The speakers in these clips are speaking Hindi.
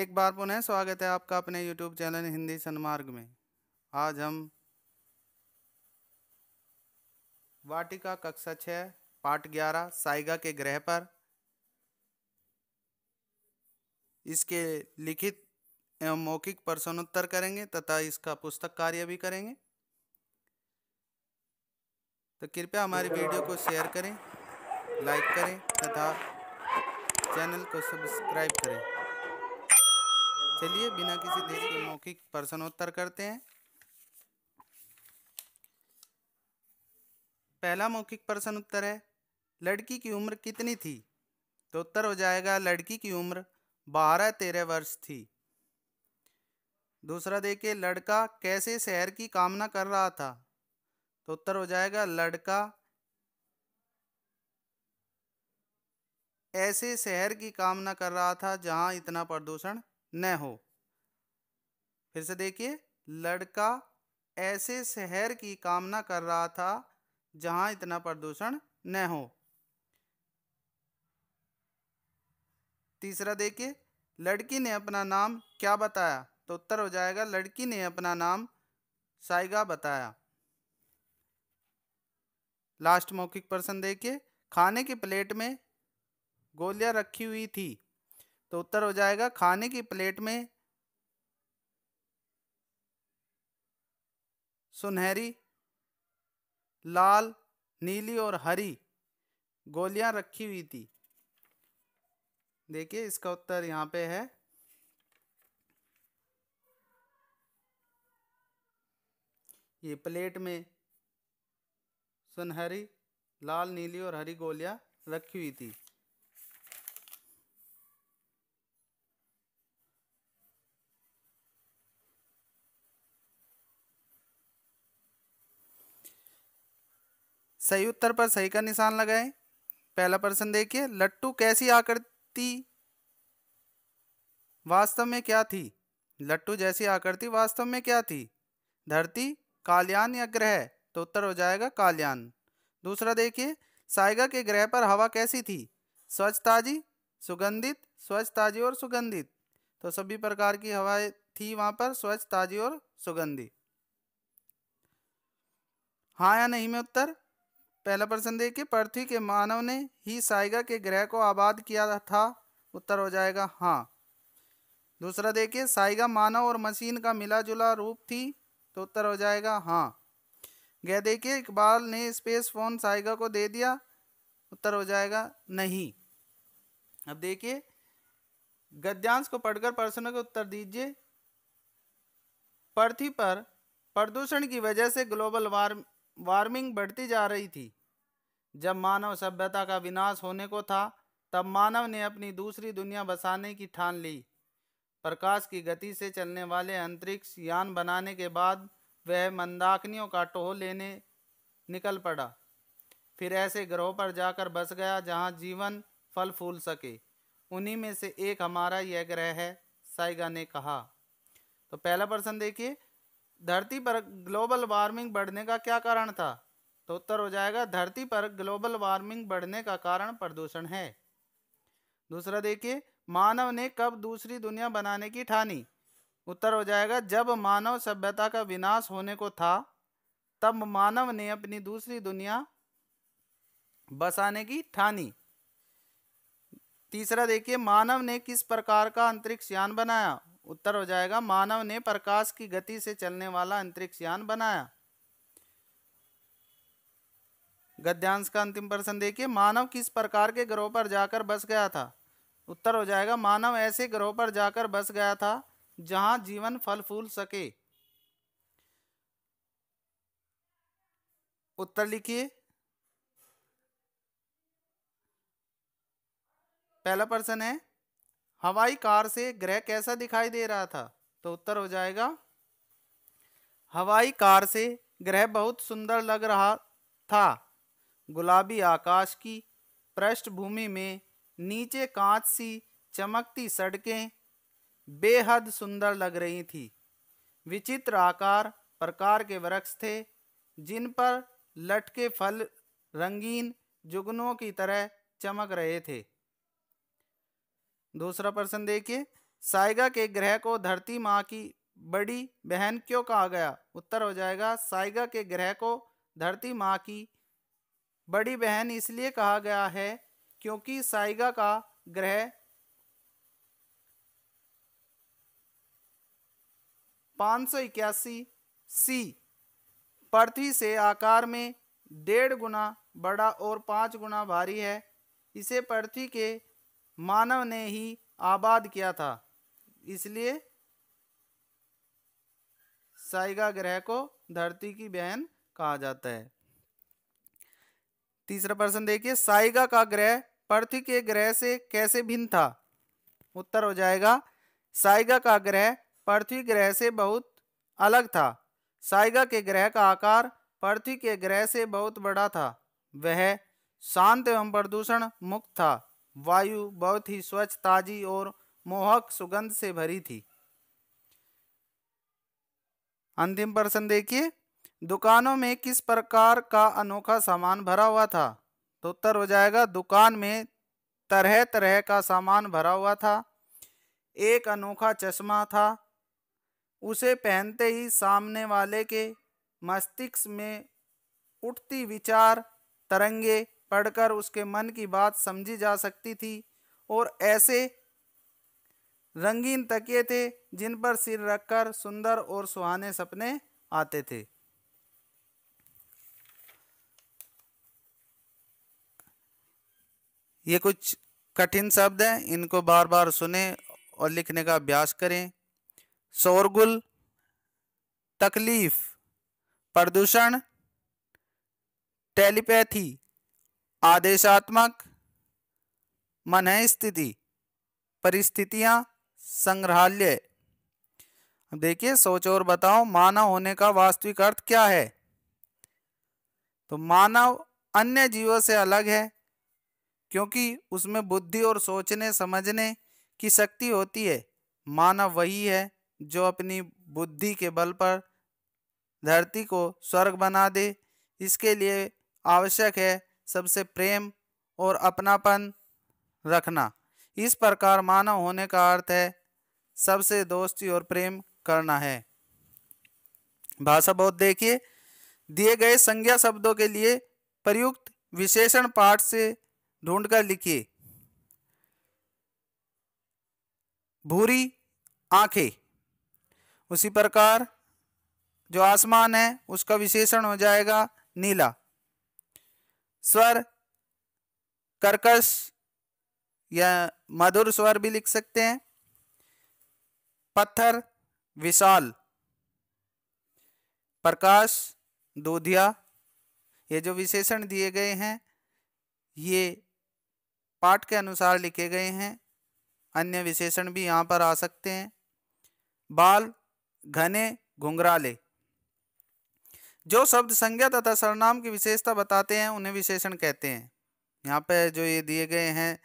एक बार पुनः स्वागत है आपका अपने YouTube चैनल हिंदी सन्मार्ग में आज हम वाटिका कक्षा छः पाठ ग्यारह साइगा के ग्रह पर इसके लिखित एवं मौखिक प्रश्नोत्तर करेंगे तथा इसका पुस्तक कार्य भी करेंगे तो कृपया हमारी वीडियो को शेयर करें लाइक करें तथा चैनल को सब्सक्राइब करें चलिए बिना किसी देश के मौखिक प्रश्नोत्तर करते हैं पहला मौखिक प्रश्न उत्तर है लड़की की उम्र कितनी थी तो उत्तर हो जाएगा लड़की की उम्र बारह तेरह वर्ष थी दूसरा देखिए लड़का कैसे शहर की कामना कर रहा था तो उत्तर हो जाएगा लड़का ऐसे शहर की कामना कर रहा था जहां इतना प्रदूषण न हो फिर से देखिए लड़का ऐसे शहर की कामना कर रहा था जहां इतना प्रदूषण न हो तीसरा देखिए लड़की ने अपना नाम क्या बताया तो उत्तर हो जाएगा लड़की ने अपना नाम साइगा बताया लास्ट मौखिक प्रश्न देखिए खाने की प्लेट में गोलियां रखी हुई थी तो उत्तर हो जाएगा खाने की प्लेट में सुनहरी लाल नीली और हरी गोलियां रखी हुई थी देखिए इसका उत्तर यहाँ पे है ये प्लेट में सुनहरी लाल नीली और हरी गोलियां रखी हुई थी सही उत्तर पर सही का निशान लगाएं पहला प्रश्न देखिए लट्टू कैसी आकृति वास्तव में क्या थी लट्टू जैसी आकृति वास्तव में क्या थी धरती काल्यान या ग्रह तो उत्तर हो जाएगा काल्यान दूसरा देखिए साइगा के ग्रह पर हवा कैसी थी स्वच्छ ताजी सुगंधित स्वच्छ ताजी और सुगंधित तो सभी प्रकार की हवाएं थी वहां पर स्वच्छ ताजी और सुगंधित हाँ या नहीं में उत्तर पहला प्रश्न देखिए पृथ्वी के मानव ने ही साइगा के ग्रह को आबाद किया था उत्तर हो जाएगा हाँ दूसरा देखिए साइगा मानव और मशीन का मिला जुला रूप थी तो उत्तर हो जाएगा हाँ गह देखिए इकबाल ने स्पेस फोन साइगा को दे दिया उत्तर हो जाएगा नहीं अब देखिए गद्यांश को पढ़कर प्रश्नों के उत्तर दीजिए पृथ्वी पर प्रदूषण की वजह से ग्लोबल वार्मिंग वार्मिंग बढ़ती जा रही थी जब मानव सभ्यता का विनाश होने को था तब मानव ने अपनी दूसरी दुनिया बसाने की ठान ली प्रकाश की गति से चलने वाले अंतरिक्ष यान बनाने के बाद वह मंदाकनियों का टोह लेने निकल पड़ा फिर ऐसे ग्रहों पर जाकर बस गया जहां जीवन फल फूल सके उन्हीं में से एक हमारा यह ग्रह है साइगा ने कहा तो पहला प्रश्न देखिए धरती पर ग्लोबल वार्मिंग बढ़ने का क्या कारण था तो उत्तर हो जाएगा धरती पर ग्लोबल वार्मिंग बढ़ने का कारण प्रदूषण है दूसरा देखिए मानव ने कब दूसरी दुनिया बनाने की ठानी उत्तर हो जाएगा जब मानव सभ्यता का विनाश होने को था तब मानव ने अपनी दूसरी दुनिया बसाने की ठानी तीसरा देखिए मानव ने किस प्रकार का अंतरिक्ष यान बनाया उत्तर हो जाएगा मानव ने प्रकाश की गति से चलने वाला अंतरिक्ष यान बनाया गद्यांश का अंतिम प्रश्न देखिए मानव किस प्रकार के ग्रहों पर जाकर बस गया था उत्तर हो जाएगा मानव ऐसे ग्रहों पर जाकर बस गया था जहां जीवन फल फूल सके उत्तर लिखिए पहला प्रश्न है हवाई कार से ग्रह कैसा दिखाई दे रहा था तो उत्तर हो जाएगा हवाई कार से ग्रह बहुत सुंदर लग रहा था गुलाबी आकाश की पृष्ठभूमि में नीचे कांच सी चमकती सड़कें बेहद सुंदर लग रही थी विचित्र आकार प्रकार के वृक्ष थे जिन पर लटके फल रंगीन जुगनों की तरह चमक रहे थे दूसरा प्रश्न देखिए साइगा के ग्रह को धरती माँ की बड़ी बहन क्यों कहा गया उत्तर हो जाएगा साइगा के ग्रह को धरती माँ की बड़ी बहन इसलिए कहा गया है क्योंकि साइगा का ग्रह पाँच सौ इक्यासी सी पृथ्वी से आकार में डेढ़ गुना बड़ा और पाँच गुना भारी है इसे पृथ्वी के मानव ने ही आबाद किया था इसलिए साइगा ग्रह को धरती की बहन कहा जाता है तीसरा प्रश्न देखिए साइगा का ग्रह पृथ्वी के ग्रह से कैसे भिन्न था उत्तर हो जाएगा साइगा का ग्रह पृथ्वी ग्रह से बहुत अलग था साइगा के ग्रह का आकार पृथ्वी के ग्रह से बहुत बड़ा था वह शांत एवं प्रदूषण मुक्त था वायु बहुत ही स्वच्छ ताजी और मोहक सुगंध से भरी थी अंतिम प्रश्न देखिए दुकानों में किस प्रकार का अनोखा सामान भरा हुआ था तो उत्तर हो जाएगा दुकान में तरह तरह का सामान भरा हुआ था एक अनोखा चश्मा था उसे पहनते ही सामने वाले के मस्तिष्क में उठती विचार तरंगे पढ़कर उसके मन की बात समझी जा सकती थी और ऐसे रंगीन तकिए थे जिन पर सिर रखकर सुंदर और सुहाने सपने आते थे ये कुछ कठिन शब्द हैं इनको बार बार सुने और लिखने का अभ्यास करें शोरगुल तकलीफ प्रदूषण टेलीपैथी आदेशात्मक मन है स्थिति परिस्थितियां संग्रहालय देखिए सोचो और बताओ मानव होने का वास्तविक अर्थ क्या है तो मानव अन्य जीवों से अलग है क्योंकि उसमें बुद्धि और सोचने समझने की शक्ति होती है मानव वही है जो अपनी बुद्धि के बल पर धरती को स्वर्ग बना दे इसके लिए आवश्यक है सबसे प्रेम और अपनापन रखना इस प्रकार मानव होने का अर्थ है सबसे दोस्ती और प्रेम करना है भाषा बहुत देखिए दिए गए संज्ञा शब्दों के लिए प्रयुक्त विशेषण पाठ से ढूंढकर लिखिए भूरी आंखें उसी प्रकार जो आसमान है उसका विशेषण हो जाएगा नीला स्वर कर्कश या मधुर स्वर भी लिख सकते हैं पत्थर विशाल प्रकाश दूधिया ये जो विशेषण दिए गए हैं ये पाठ के अनुसार लिखे गए हैं अन्य विशेषण भी यहाँ पर आ सकते हैं बाल घने घुंघराले जो शब्द संज्ञा तथा सर्वनाम की विशेषता बताते हैं उन्हें विशेषण कहते हैं यहाँ पे जो ये दिए गए हैं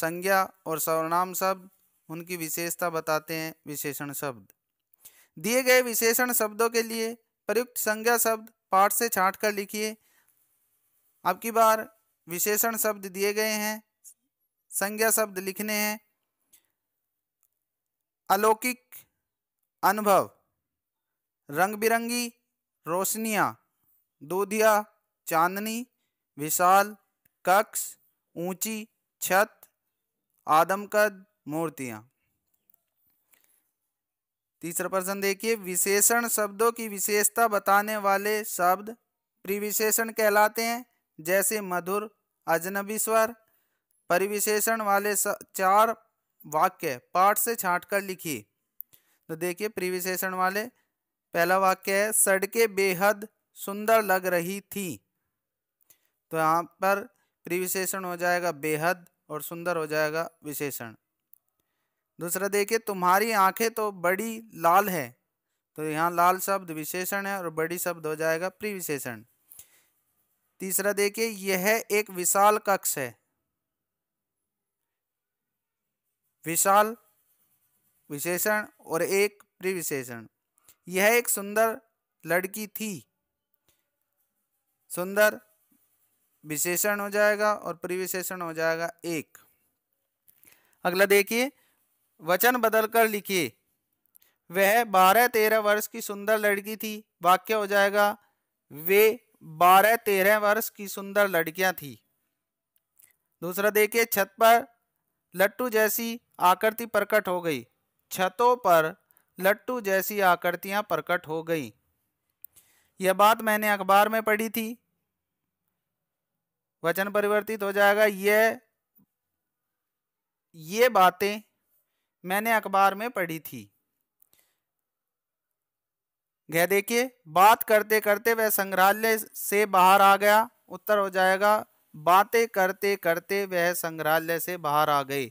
संज्ञा और सर्वनाम शब्द उनकी विशेषता बताते हैं विशेषण शब्द दिए गए विशेषण शब्दों के लिए प्रयुक्त संज्ञा शब्द पाठ से छाट कर लिखिए अब की बार विशेषण शब्द दिए गए हैं संज्ञा शब्द लिखने हैं अलौकिक अनुभव रंग बिरंगी रोशनियाँ दूधिया चांदनी विशाल कक्ष ऊंची छत आदमकद मूर्तियाँ तीसरा प्रश्न देखिए विशेषण शब्दों की विशेषता बताने वाले शब्द प्रिविशेषण कहलाते हैं जैसे मधुर अजनबी स्वर परिविशेषण वाले चार वाक्य पाठ से छांट कर लिखिए तो देखिए प्रिविशेषण वाले पहला वाक्य है सड़कें बेहद सुंदर लग रही थी तो यहाँ पर प्रिविशेषण हो जाएगा बेहद और सुंदर हो जाएगा विशेषण दूसरा देखिए तुम्हारी आंखें तो बड़ी लाल है तो यहाँ लाल शब्द विशेषण है और बड़ी शब्द हो जाएगा प्रिविशेषण तीसरा देखिए यह एक विशाल कक्ष है विशाल विशेषण और एक प्रिविशेषण यह एक सुंदर लड़की थी सुंदर विशेषण हो जाएगा और परिविशेषण हो जाएगा एक अगला देखिए वचन बदलकर लिखिए वह बारह तेरह वर्ष की सुंदर लड़की थी वाक्य हो जाएगा वे बारह तेरह वर्ष की सुंदर लड़कियां थी दूसरा देखिए छत पर लट्टू जैसी आकृति प्रकट हो गई छतों पर लट्टू जैसी आकृतियां प्रकट हो गई यह बात मैंने अखबार में पढ़ी थी वचन परिवर्तित हो जाएगा यह ये बातें मैंने अखबार में पढ़ी थी यह देखिए बात करते करते वह संग्रहालय से बाहर आ गया उत्तर हो जाएगा बातें करते करते वह संग्रहालय से बाहर आ गए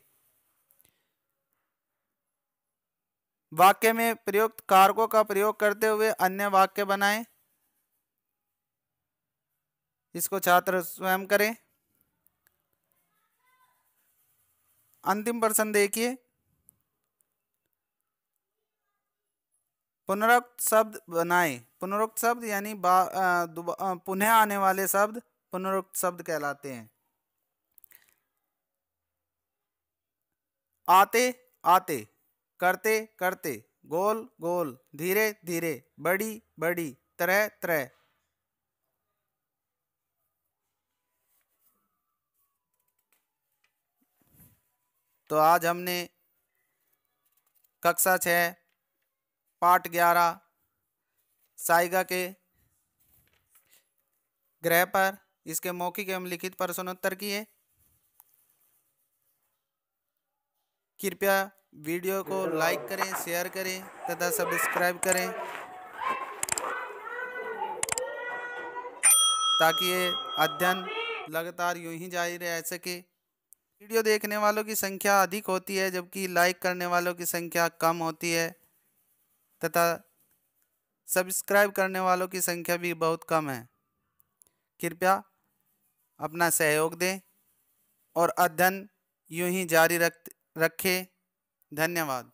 वाक्य में प्रयुक्त कारकों का प्रयोग करते हुए अन्य वाक्य बनाएं इसको छात्र स्वयं करें अंतिम प्रश्न देखिए पुनरुक्त शब्द बनाए पुनरुक्त शब्द यानी पुनः आने वाले शब्द पुनरुक्त शब्द कहलाते हैं आते आते करते करते गोल गोल धीरे धीरे बड़ी बड़ी तरह तरह तो आज हमने कक्षा छ पाठ ग्यारह साइगा के ग्रह पर इसके मौखिक एवं लिखित प्रश्नोत्तर किए कृपया वीडियो को लाइक करें शेयर करें तथा सब्सक्राइब करें ताकि ये अध्ययन लगातार यूं ही जारी रह सके वीडियो देखने वालों की संख्या अधिक होती है जबकि लाइक करने वालों की संख्या कम होती है तथा सब्सक्राइब करने वालों की संख्या भी बहुत कम है कृपया अपना सहयोग दें और अध्ययन यूं ही जारी रख रखें धन्यवाद